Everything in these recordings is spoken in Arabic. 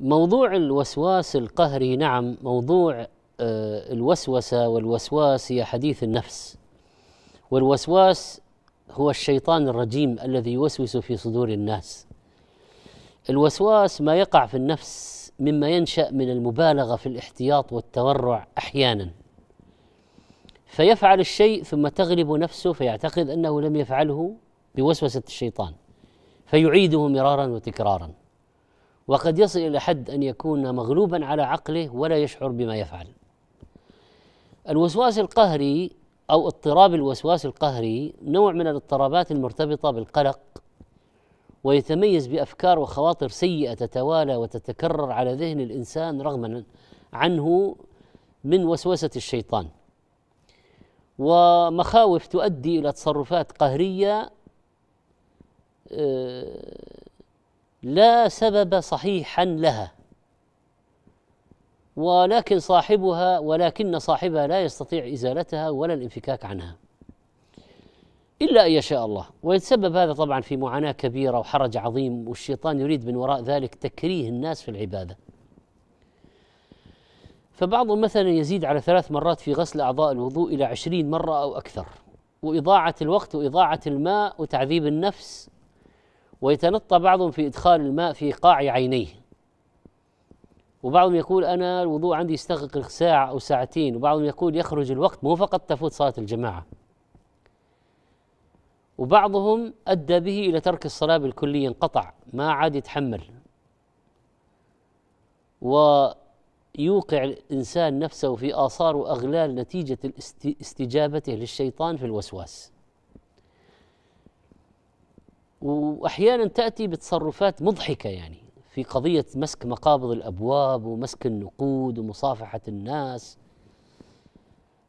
موضوع الوسواس القهري نعم موضوع آه، الوسوسه والوسواس هي حديث النفس والوسواس هو الشيطان الرجيم الذي يوسوس في صدور الناس الوسواس ما يقع في النفس مما ينشا من المبالغه في الاحتياط والتورع احيانا فيفعل الشيء ثم تغلب نفسه فيعتقد انه لم يفعله بوسوسه الشيطان فيعيده مرارا وتكرارا وقد يصل الى حد ان يكون مغلوبا على عقله ولا يشعر بما يفعل الوسواس القهري او اضطراب الوسواس القهري نوع من الاضطرابات المرتبطه بالقلق ويتميز بافكار وخواطر سيئه تتوالى وتتكرر على ذهن الانسان رغما عنه من وسوسه الشيطان ومخاوف تؤدي الى تصرفات قهريه آه، لا سبب صحيحا لها ولكن صاحبها ولكن صاحبها لا يستطيع ازالتها ولا الانفكاك عنها الا ان يشاء الله ويتسبب هذا طبعا في معاناه كبيره وحرج عظيم والشيطان يريد من وراء ذلك تكريه الناس في العباده فبعضهم مثلا يزيد على ثلاث مرات في غسل أعضاء الوضوء إلى عشرين مرة أو أكثر وإضاعة الوقت وإضاعة الماء وتعذيب النفس ويتنطى بعضهم في إدخال الماء في قاع عينيه وبعضهم يقول أنا الوضوء عندي يستغرق ساعة أو ساعتين وبعضهم يقول يخرج الوقت مو فقط تفوت صلاة الجماعة وبعضهم أدى به إلى ترك الصلاة بالكلية انقطع ما عاد يتحمل ويوقع الإنسان نفسه في آثار وأغلال نتيجة استجابته للشيطان في الوسواس واحيانا تاتي بتصرفات مضحكه يعني في قضيه مسك مقابض الابواب ومسك النقود ومصافحه الناس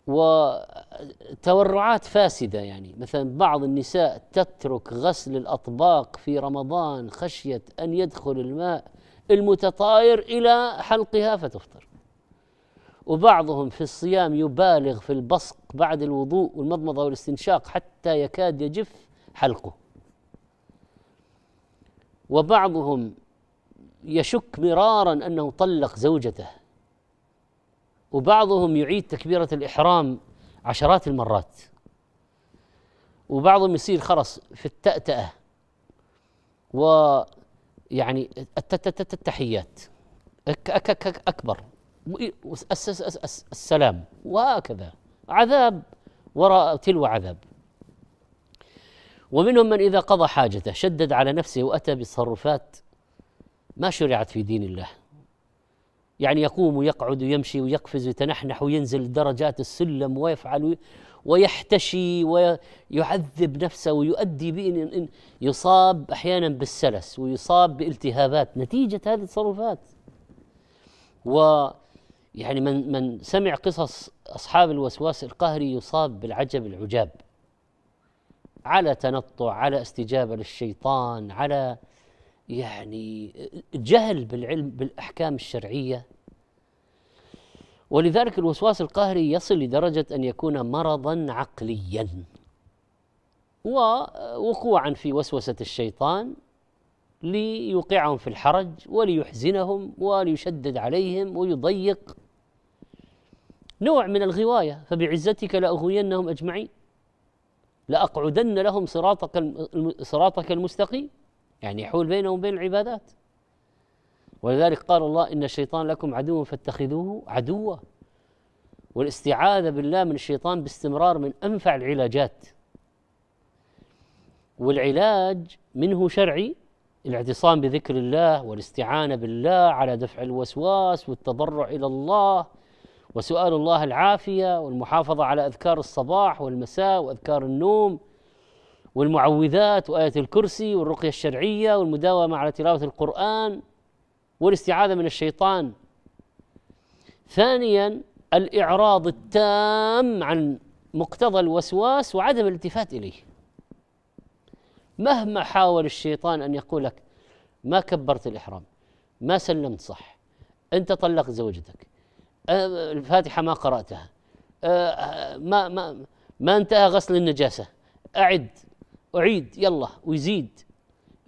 وتورعات فاسده يعني مثلا بعض النساء تترك غسل الاطباق في رمضان خشيه ان يدخل الماء المتطاير الى حلقها فتفطر وبعضهم في الصيام يبالغ في البصق بعد الوضوء والمضمضه والاستنشاق حتى يكاد يجف حلقه وبعضهم يشك مرارا انه طلق زوجته وبعضهم يعيد تكبيره الاحرام عشرات المرات وبعضهم يصير خرص في التأتأة ويعني التحيات أكبر السلام وهكذا عذاب وراء تلو عذاب ومنهم من إذا قضى حاجته شدد على نفسه وأتى بتصرفات ما شرعت في دين الله يعني يقوم ويقعد ويمشي ويقفز ويتنحنح وينزل درجات السلم ويفعل ويحتشي ويعذب نفسه ويؤدي بإن يصاب أحيانا بالسلس ويصاب بالتهابات نتيجة هذه التصرفات و يعني من من سمع قصص أصحاب الوسواس القهري يصاب بالعجب العجاب على تنطع على استجابه للشيطان على يعني جهل بالعلم بالاحكام الشرعيه ولذلك الوسواس القهري يصل لدرجه ان يكون مرضا عقليا ووقوعا في وسوسه الشيطان ليوقعهم في الحرج وليحزنهم وليشدد عليهم ويضيق نوع من الغوايه فبعزتك لاغوينهم اجمعين لأقعدن لهم صراطك صراطك المستقيم يعني يحول بينهم وبين العبادات ولذلك قال الله إن الشيطان لكم عدو فاتخذوه عدوا والاستعاذة بالله من الشيطان باستمرار من أنفع العلاجات والعلاج منه شرعي الاعتصام بذكر الله والاستعانة بالله على دفع الوسواس والتضرع إلى الله وسؤال الله العافيه والمحافظه على اذكار الصباح والمساء واذكار النوم والمعوذات وايه الكرسي والرقيه الشرعيه والمداومه على تلاوه القران والاستعاذه من الشيطان ثانيا الاعراض التام عن مقتضى الوسواس وعدم الالتفات اليه مهما حاول الشيطان ان يقول لك ما كبرت الاحرام ما سلمت صح انت طلقت زوجتك أه، الفاتحة ما قرأتها أه، ما ما ما انتهى غسل النجاسة أعد أعيد يلا ويزيد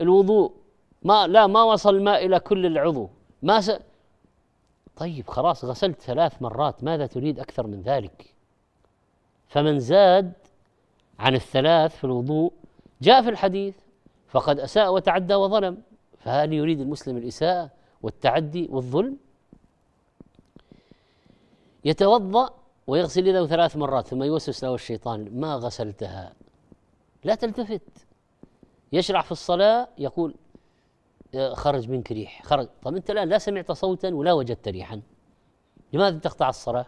الوضوء ما لا ما وصل الماء إلى كل العضو ما س... طيب خلاص غسلت ثلاث مرات ماذا تريد أكثر من ذلك فمن زاد عن الثلاث في الوضوء جاء في الحديث فقد أساء وتعدى وظلم فهل يريد المسلم الإساءة والتعدي والظلم يتوضأ ويغسل يده ثلاث مرات ثم يوسوس له الشيطان ما غسلتها لا تلتفت يشرع في الصلاة يقول آه، خرج منك ريح خرج طب أنت الآن لا سمعت صوتا ولا وجدت ريحا لماذا تقطع الصلاة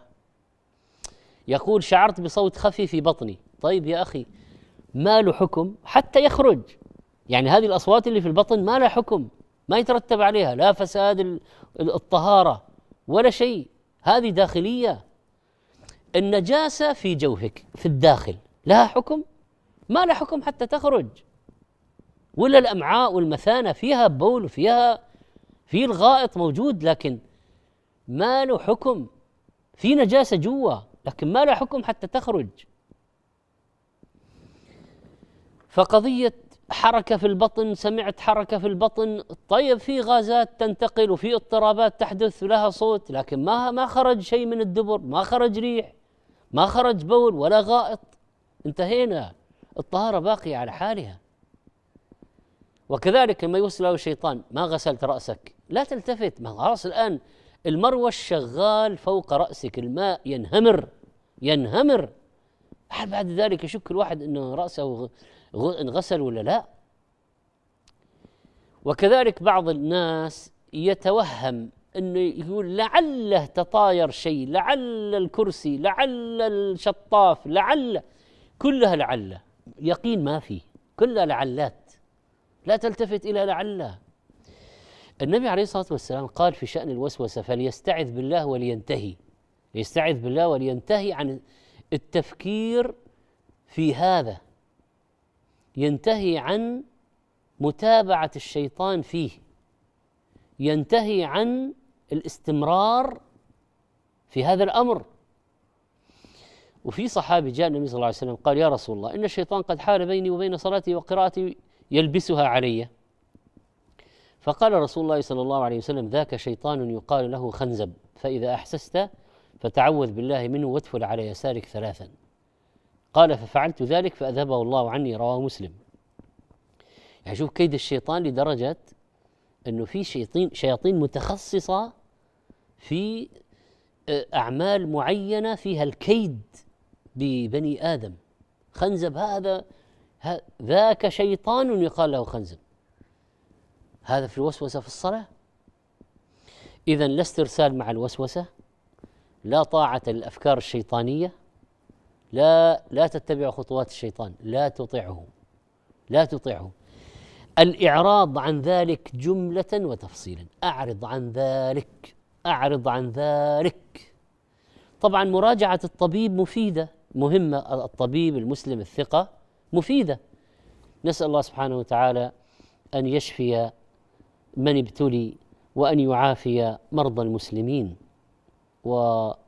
يقول شعرت بصوت خفي في بطني طيب يا أخي ما له حكم حتى يخرج يعني هذه الأصوات اللي في البطن ما لها حكم ما يترتب عليها لا فساد الطهارة ولا شيء هذه داخليه النجاسه في جوفك في الداخل لها حكم ما لها حكم حتى تخرج ولا الامعاء والمثانه فيها بول وفيها في الغائط موجود لكن ما له حكم في نجاسه جوا لكن ما لها حكم حتى تخرج فقضيه حركة في البطن سمعت حركة في البطن طيب في غازات تنتقل وفي اضطرابات تحدث لها صوت لكن ما ما خرج شيء من الدبر ما خرج ريح ما خرج بول ولا غائط انتهينا الطهارة باقية على حالها وكذلك لما يوصل له الشيطان ما غسلت رأسك لا تلتفت ما خلاص الآن المروش شغال فوق رأسك الماء ينهمر ينهمر بعد ذلك يشك الواحد أنه رأسه انغسل ولا لا وكذلك بعض الناس يتوهم انه يقول لعله تطاير شيء لعل الكرسي لعل الشطاف لعل كلها لعله يقين ما في كلها لعلات لا تلتفت الى لعله النبي عليه الصلاه والسلام قال في شان الوسوسه فليستعذ بالله ولينتهي يستعذ بالله ولينتهي عن التفكير في هذا ينتهي عن متابعه الشيطان فيه ينتهي عن الاستمرار في هذا الامر وفي صحابي جاء النبي صلى الله عليه وسلم قال يا رسول الله ان الشيطان قد حال بيني وبين صلاتي وقراءتي يلبسها علي فقال رسول الله صلى الله عليه وسلم ذاك شيطان يقال له خنزب فاذا احسست فتعوذ بالله منه وادخل على يسارك ثلاثا قال ففعلت ذلك فأذهبه الله عني رواه مسلم يعني شوف كيد الشيطان لدرجة أنه في شياطين, شياطين متخصصة في آه، أعمال معينة فيها الكيد ببني آدم خنزب هذا ذاك شيطان يقال له خنزب هذا في الوسوسة في الصلاة إذا لا استرسال مع الوسوسة لا طاعة للأفكار الشيطانية لا لا تتبع خطوات الشيطان لا تطعه لا تطعه الإعراض عن ذلك جملة وتفصيلا أعرض عن ذلك أعرض عن ذلك طبعا مراجعة الطبيب مفيدة مهمة الطبيب المسلم الثقة مفيدة نسأل الله سبحانه وتعالى أن يشفي من ابتلي وأن يعافي مرضى المسلمين و